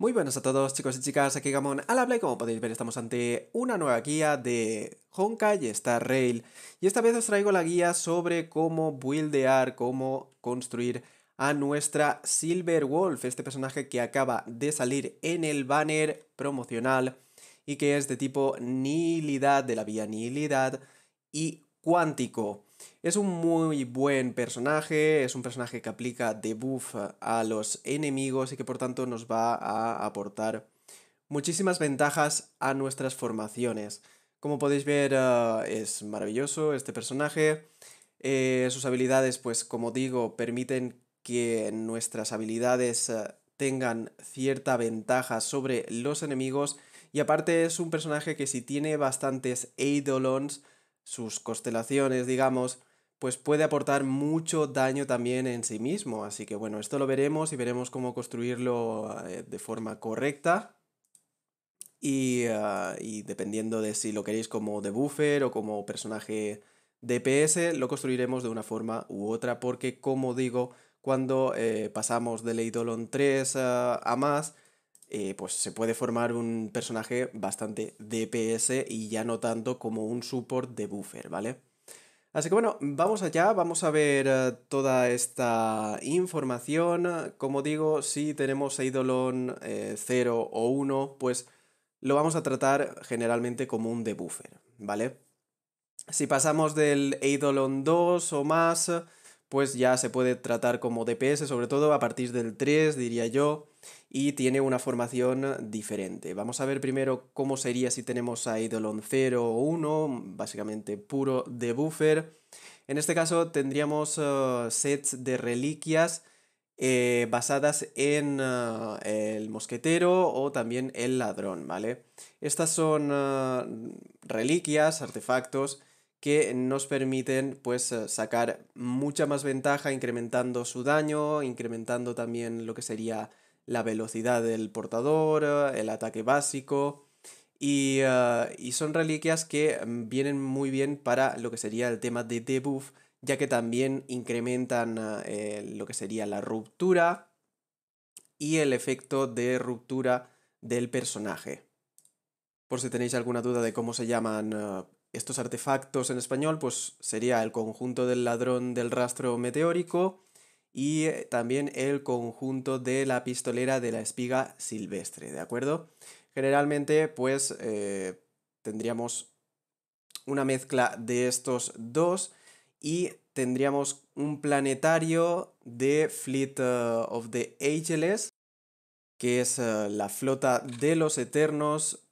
Muy buenos a todos chicos y chicas, aquí Gamon al habla y como podéis ver estamos ante una nueva guía de Honkai Star Rail y esta vez os traigo la guía sobre cómo buildear, cómo construir a nuestra Silver Wolf, este personaje que acaba de salir en el banner promocional y que es de tipo nihilidad, de la vía nihilidad y cuántico. Es un muy buen personaje, es un personaje que aplica debuff a los enemigos y que por tanto nos va a aportar muchísimas ventajas a nuestras formaciones. Como podéis ver, eh, es maravilloso este personaje. Eh, sus habilidades, pues como digo, permiten que nuestras habilidades eh, tengan cierta ventaja sobre los enemigos. Y aparte es un personaje que si tiene bastantes Eidolons, sus constelaciones, digamos, pues puede aportar mucho daño también en sí mismo. Así que bueno, esto lo veremos y veremos cómo construirlo eh, de forma correcta. Eh, y, dependiendo de si lo queréis como de o como personaje DPS, lo construiremos de una forma u otra, porque como digo, cuando eh, pasamos de Leidolon 3 a más, eh, pues se puede formar un personaje bastante DPS y ya no tanto como un support de buffer, ¿vale? Así que bueno, vamos allá, vamos a ver eh, toda esta información. Como digo, si tenemos Eidolon 0 eh, o 1, pues lo vamos a tratar generalmente como un debuffer, ¿vale? Si pasamos del Eidolon 2 o más, pues ya se puede tratar como DPS, sobre todo a partir del 3, diría yo, y tiene una formación diferente. Vamos a ver primero cómo sería si tenemos a Idolon 0 o 1, básicamente puro de buffer. En este caso tendríamos eh, sets de reliquias eh, basadas en eh, el mosquetero o también el ladrón, ¿vale? Estas son reliquias, artefactos que nos permiten pues eh, sacar mucha más ventaja incrementando su daño, incrementando también lo que sería la velocidad del portador, eh, el ataque básico y, eh, son reliquias que mm, vienen muy bien para lo que sería el tema de debuff ya que también incrementan lo que sería la ruptura y el efecto de ruptura del personaje. Por si tenéis alguna duda de cómo se llaman estos artefactos en español pues sería el conjunto del ladrón del rastro meteórico y eh, también el conjunto de la pistolera de la espiga silvestre, ¿de acuerdo? Generalmente pues eh, tendríamos una mezcla de estos dos y tendríamos un planetario de Fleet eh, of the Ageless, que es la flota de los Eternos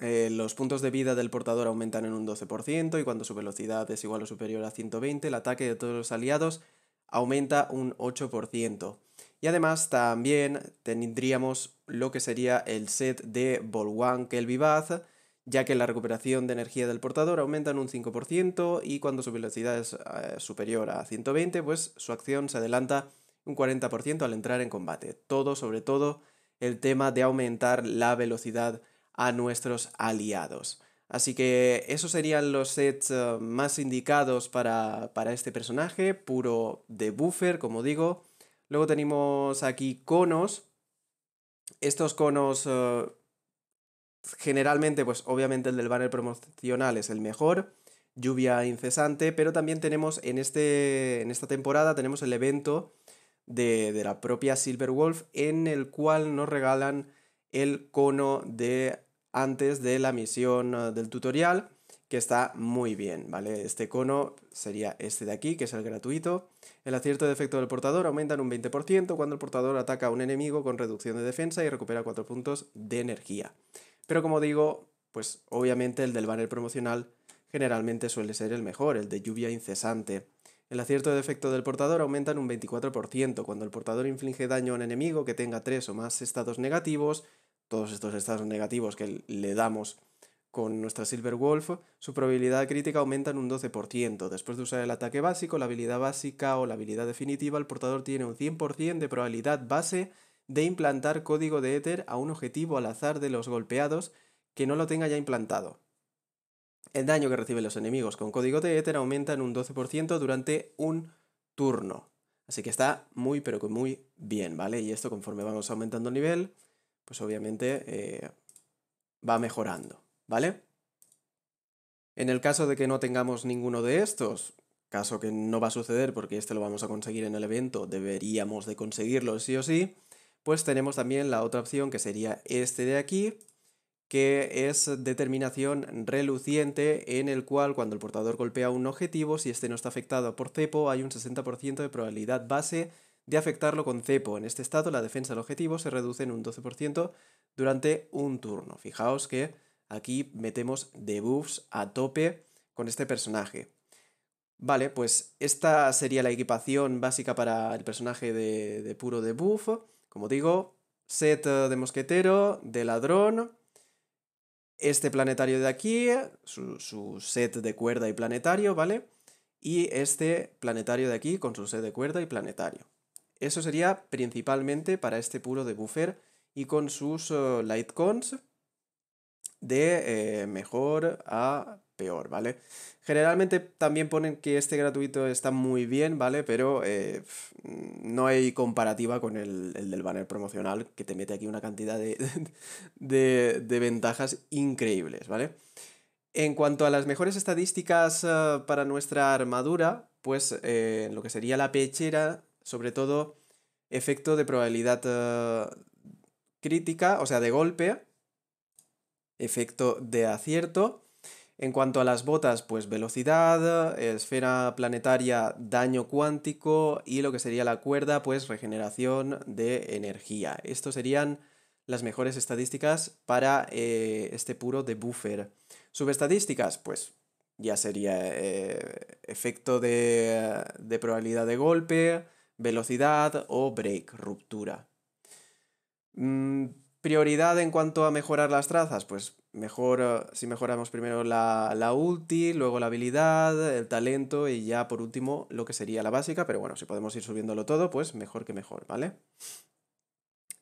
eh, los puntos de vida del portador aumentan en un 12% y cuando su velocidad es igual o superior a 120, el ataque de todos los aliados aumenta un 8%. Y además también tendríamos lo que sería el set de el vivaz ya que la recuperación de energía del portador aumenta en un 5% y cuando su velocidad es eh, superior a 120, pues su acción se adelanta un 40% al entrar en combate. Todo sobre todo el tema de aumentar la velocidad a nuestros aliados. Así que esos serían los sets eh, más indicados para, este personaje, puro de buffer, como digo. Luego tenemos aquí conos. Estos conos, eh, generalmente, pues obviamente el del banner promocional es el mejor. Lluvia incesante, pero también tenemos en, este, en esta temporada, tenemos el evento de, de la propia Silver Wolf, en el cual nos regalan el cono de antes de la misión ah, del tutorial, que está muy bien, ¿vale? Este cono sería este de aquí, que es el gratuito. El acierto de efecto del portador aumenta en un 20% cuando el portador ataca a un enemigo con reducción de defensa y recupera 4 puntos de energía. Pero como digo, pues obviamente el del banner promocional generalmente suele ser el mejor, el de lluvia incesante. El acierto de efecto del portador aumenta en un 24% cuando el portador inflige daño a un enemigo que tenga 3 o más estados negativos todos estos estados negativos que le damos con nuestra Silver Wolf, su probabilidad crítica aumenta en un 12%. Después de usar el ataque básico, la habilidad básica o la habilidad definitiva, el portador tiene un 100% de probabilidad base de implantar código de éter a un objetivo al azar de los golpeados que no lo tenga ya implantado. El daño que reciben los enemigos con código de éter aumenta en un 12% durante un turno. Así que está muy pero que muy bien, ¿vale? Y esto conforme vamos aumentando el nivel, pues obviamente eh, va mejorando, ¿vale? En el caso de que no tengamos ninguno de estos, caso que no va a suceder porque este lo vamos a conseguir en el evento, deberíamos de conseguirlo sí o sí, pues tenemos también la otra opción que sería este de aquí, que es determinación reluciente en el cual cuando el portador golpea un objetivo, si este no está afectado por cepo, hay un 60% de probabilidad base de afectarlo con cepo. En este estado, la defensa del objetivo se reduce en un 12% durante un turno. Fijaos que aquí metemos debuffs a tope con este personaje. Vale, pues esta sería la equipación básica para el personaje de, de puro debuff. Como digo, set de mosquetero, de ladrón, este planetario de aquí, su, set de cuerda y planetario, ¿vale? Y este planetario de aquí con su set de cuerda y planetario. Eso sería principalmente para este puro de buffer y con sus eh, light cons de eh, mejor a peor, ¿vale? Generalmente también ponen que este gratuito está muy bien, ¿vale? Pero eh, no hay comparativa con el, del banner promocional que te mete aquí una cantidad de, ventajas increíbles, ¿vale? En cuanto a las mejores estadísticas para nuestra armadura, pues lo que sería la pechera sobre todo efecto de probabilidad eh, crítica, o sea, de golpe, efecto de acierto. En cuanto a las botas, pues velocidad, esfera planetaria, daño cuántico y lo que sería la cuerda, pues regeneración de energía. Estos serían las mejores estadísticas para eh, este puro de buffer. Subestadísticas, pues ya sería eh, efecto de, de probabilidad de golpe, velocidad o break, ruptura. Mm, prioridad en cuanto a mejorar las trazas, pues mejor si mejoramos primero la, la ulti, luego la habilidad, el talento y ya por último lo que sería la básica, pero bueno, si podemos ir subiéndolo todo, pues mejor que mejor, ¿vale?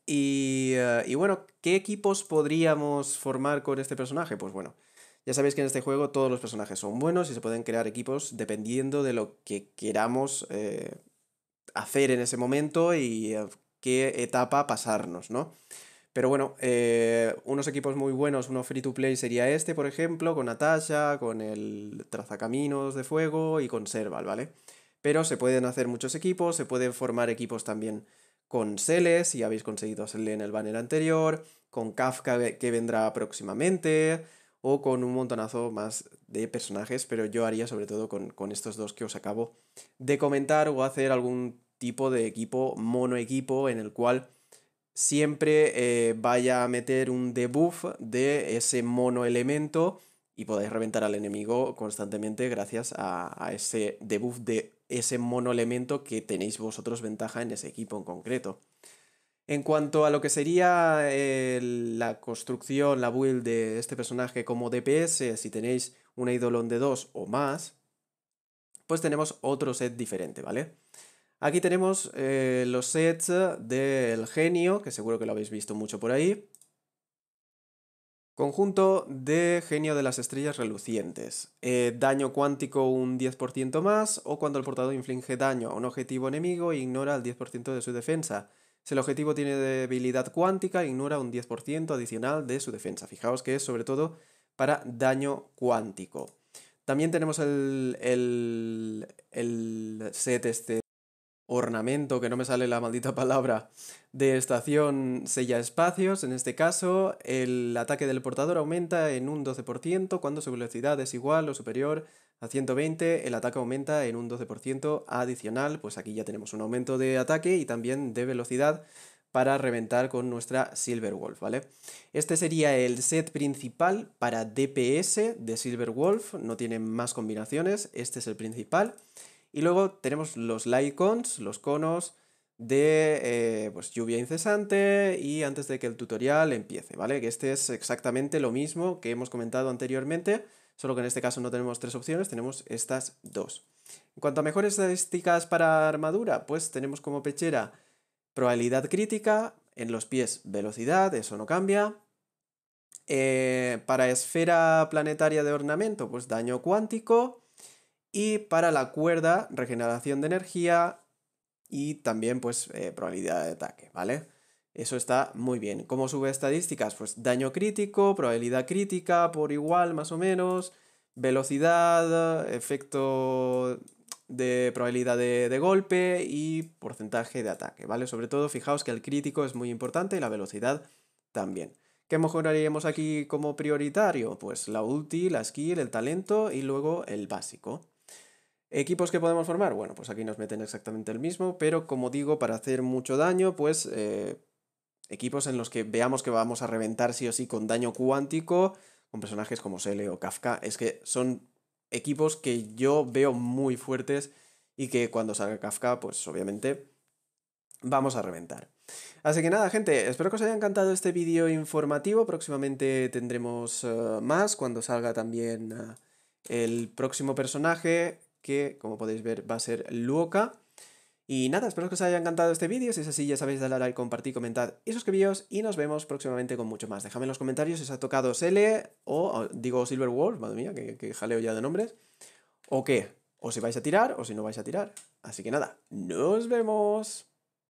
Y, eh, bueno, ¿qué equipos podríamos formar con este personaje? Pues bueno, ya sabéis que en este juego todos los personajes son buenos y se pueden crear equipos dependiendo de lo que queramos eh, hacer en ese momento y eh, qué etapa pasarnos, ¿no? Pero bueno, eh, unos equipos muy buenos, uno free to play sería este, por ejemplo, con Natasha, con el Trazacaminos de Fuego y con Serval, ¿vale? Pero se pueden hacer muchos equipos, se pueden formar equipos también con Seles, si habéis conseguido hacerle en el banner anterior, con Kafka eh, que vendrá próximamente, o con un montonazo más de personajes, pero yo haría sobre todo con estos dos que os acabo de comentar o hacer algún tipo de equipo mono-equipo en el cual siempre eh, vaya a meter un debuff de ese mono elemento y podáis reventar al enemigo constantemente gracias a, ese debuff de ese mono elemento que tenéis vosotros ventaja en ese equipo en concreto. En cuanto a lo que sería eh, la construcción, la build de este personaje como DPS, si tenéis un idolón de 2 o más, pues tenemos otro set diferente, ¿vale? Aquí tenemos eh, los sets del genio, que seguro que lo habéis visto mucho por ahí. Conjunto de genio de las estrellas relucientes. Eh, daño cuántico un 10% más, o cuando el portador inflige daño a un objetivo enemigo e ignora el 10% de su defensa. Si el objetivo tiene debilidad cuántica, ignora un 10% adicional de su defensa. Fijaos que es sobre todo para daño cuántico. También tenemos el, set este ornamento, que no me sale la maldita palabra, de estación sella espacios. En este caso, el ataque del portador aumenta en un 12% cuando su velocidad es igual o superior a 120. El ataque aumenta en un 12% adicional. Pues aquí ya tenemos un aumento de ataque y también de velocidad para reventar con nuestra Wolf, ¿vale? Este sería el set principal para DPS de Silver Wolf, no tiene más combinaciones, este es el principal. Y luego tenemos los Lycons, los conos de eh, pues, lluvia incesante y antes de que el tutorial empiece, ¿vale? Que este es exactamente lo mismo que hemos comentado anteriormente, solo que en este caso no tenemos tres opciones, tenemos estas dos. En cuanto a mejores estadísticas para armadura, pues tenemos como pechera Probabilidad crítica, en los pies velocidad, eso no cambia. Eh, para esfera planetaria de ornamento, pues daño cuántico. Y para la cuerda, regeneración de energía y también pues eh, probabilidad de ataque, ¿vale? Eso está muy bien. ¿Cómo sube estadísticas? Pues daño crítico, probabilidad crítica por igual más o menos, velocidad, efecto de probabilidad de, golpe y porcentaje de ataque, ¿vale? Sobre todo, fijaos que el crítico es muy importante y la velocidad también. ¿Qué mejoraríamos aquí como prioritario? Pues la ulti, la skill, el talento y luego el básico. ¿Equipos que podemos formar? Bueno, pues aquí nos meten exactamente el mismo, pero como digo, para hacer mucho daño, pues eh, equipos en los que veamos que vamos a reventar sí o sí con daño cuántico, con personajes como Sele o Kafka, es que son equipos que yo veo muy fuertes y que cuando salga Kafka, pues obviamente vamos a reventar. Así que nada, gente, espero que os haya encantado este vídeo informativo. Próximamente tendremos eh, más cuando salga también eh, el próximo personaje, que como podéis ver va a ser Luoka. Y nada, espero que os haya encantado este vídeo, si es así ya sabéis darle a like, compartir, comentar y suscribiros y nos vemos próximamente con mucho más. Dejadme en los comentarios si os ha tocado Sele o, digo Silver Wolf, madre mía, que jaleo ya de nombres, o qué, o si vais a tirar o si no vais a tirar. Así que nada, nos vemos.